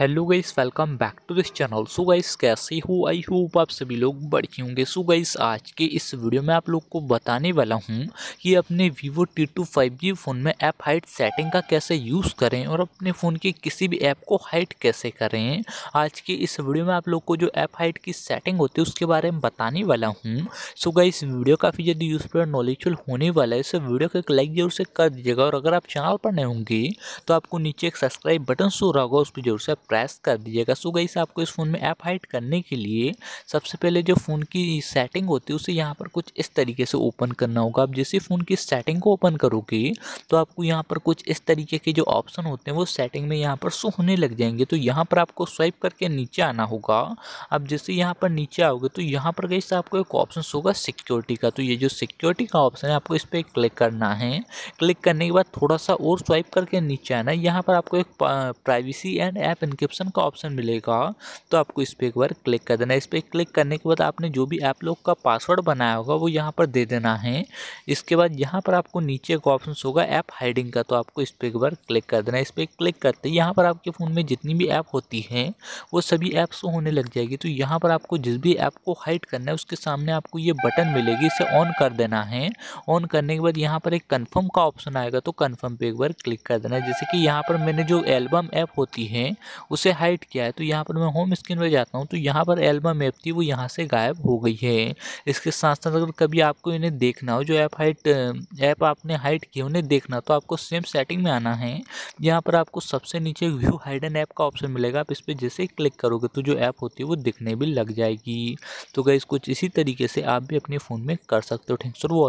hello guys welcome back to this channel so guys कैसे हो I hope आप सभी लोग के होंगे सो गाइस आज के इस वीडियो में आप लोग को बताने वाला हूं कि अपने Vivo T two five G phone में ऐप हाइट सेटिंग का कैसे यूज़ करें और अपने फ़ोन के किसी भी ऐप को हाइट कैसे करें आज के इस वीडियो में आप लोग को जो ऐप हाइट की सेटिंग होती है उसके बारे में बताने वाला हूँ सो गाइस वीडियो काफ़ी ज़्यादा यूज़फुल और नॉलेजफुल होने वाला है इस वीडियो को एक लाइक जरूर से कर दीजिएगा और अगर आप चैनल पर नहीं होंगे तो आपको नीचे एक सब्सक्राइब बटन शो रहा होगा उस पर जरूर से प्रेस कर दीजिएगा सो गई आपको इस फ़ोन में ऐप हाइड करने के लिए सबसे पहले जो फ़ोन की सेटिंग होती है उसे यहाँ पर कुछ इस तरीके से ओपन करना होगा आप जैसे फ़ोन की सेटिंग को ओपन करोगे तो आपको यहाँ पर कुछ इस तरीके के जो ऑप्शन होते हैं वो सेटिंग में यहाँ पर शो होने लग जाएंगे तो यहाँ पर आपको स्वाइप करके नीचे आना होगा अब जैसे यहाँ पर नीचे आओगे तो यहाँ पर गई आपको एक ऑप्शन होगा सिक्योरिटी का तो ये जो सिक्योरिटी का ऑप्शन है आपको इस पर क्लिक करना है क्लिक करने के बाद थोड़ा सा और स्वाइप करके नीचे आना यहाँ पर आपको एक प्राइवेसी एंड ऐप इनक्रिप्शन का ऑप्शन मिलेगा तो आपको इस पर एक बार क्लिक कर देना है इस पर क्लिक करने के बाद आपने जो भी ऐप लोग का पासवर्ड बनाया होगा वो यहाँ पर दे देना है इसके बाद यहाँ पर आपको नीचे एक ऑप्शन होगा ऐप हाइडिंग का तो आपको इस पर एक बार क्लिक कर देना इस पर क्लिक करते यहाँ पर आपके फ़ोन में जितनी भी ऐप होती हैं वो सभी ऐप्स होने लग जाएगी तो यहाँ पर आपको जिस भी ऐप को हाइड करना है उसके सामने आपको ये बटन मिलेगी इसे ऑन कर देना है ऑन करने के बाद यहाँ पर एक कन्फर्म का ऑप्शन आएगा तो कन्फर्म पे एक बार क्लिक कर देना है जैसे कि यहाँ पर मैंने जो एल्बम ऐप होती है उसे हाइड किया है तो यहाँ पर मैं होम स्क्रीन पर जाता हूँ तो यहाँ पर एल्बम ऐप थी वो यहाँ से गायब हो गई है इसके साथ साथ अगर कभी आपको इन्हें देखना हो जो ऐप हाइट ऐप आपने हाइट किया उन्हें देखना तो आपको सेम सेटिंग में आना है यहाँ पर आपको सबसे नीचे व्यू हाइड ऐप का ऑप्शन मिलेगा आप इस पर जैसे क्लिक करोगे तो जो ऐप होती है वो दिखने भी लग जाएगी तो गई कुछ इसी तरीके से आप भी अपने फ़ोन में कर सकते हो थैंक्स फॉर वॉच